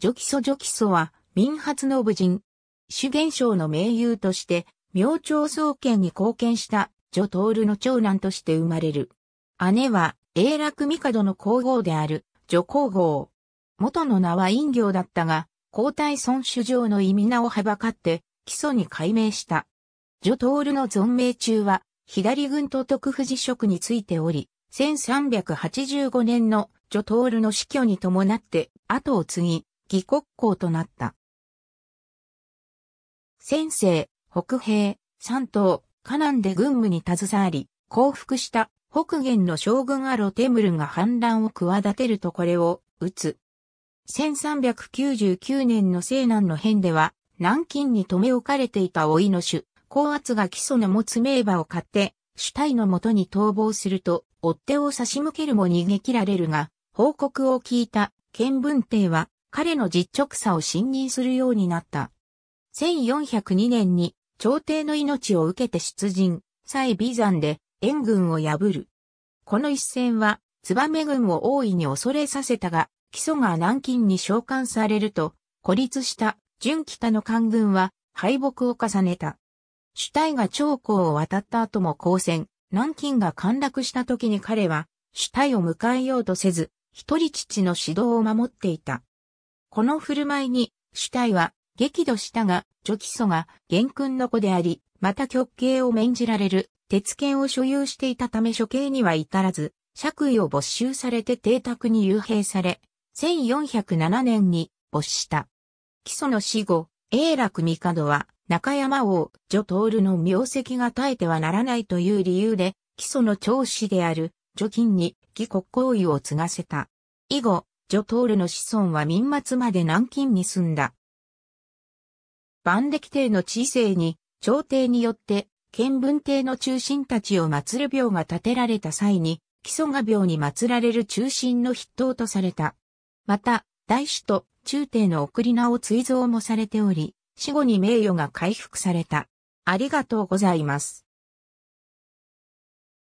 ジョキソジョキソは、民発の武人、主元将の名優として、明朝創建に貢献したジョトールの長男として生まれる。姉は、永楽帝の皇后である、ジョ皇后。元の名は陰行だったが、皇太孫主上の意味名をはばかって、基礎に改名した。ジョトールの存命中は、左軍都督府辞職についており、1385年のジョトールの死去に伴って後を継ぎ、義国公となった。先生、北平、山東、河南で軍務に携わり、降伏した北元の将軍アロテムルが反乱を企てるとこれを撃つ。1399年の西南の変では、南京に留め置かれていた老いの主、高圧が基礎の持つ名馬を買って、主体のもとに逃亡すると、追っ手を差し向けるも逃げ切られるが、報告を聞いた、剣文帝は、彼の実直さを信任するようになった。1402年に朝廷の命を受けて出陣、蔡美山で援軍を破る。この一戦は、燕軍を大いに恐れさせたが、基礎が南京に召喚されると、孤立した純北の官軍は敗北を重ねた。主体が長江を渡った後も交戦、南京が陥落した時に彼は主体を迎えようとせず、一人父の指導を守っていた。この振る舞いに、主体は激怒したが、除基礎が元君の子であり、また極刑を免じられる、鉄剣を所有していたため処刑には至らず、爵位を没収されて邸宅に幽閉され、1407年に没した。基礎の死後、永楽帝は、中山王、女徹の名跡が絶えてはならないという理由で、基礎の長子である、女金に、義国行為を継がせた。以後、ジョトールの子孫は民末まで南京に住んだ。万歴帝の知性に、朝廷によって、見文帝の中心たちを祀る廟が建てられた際に、基礎が廟に祀られる中心の筆頭とされた。また、大師と中帝の送り名を追贈もされており、死後に名誉が回復された。ありがとうございます。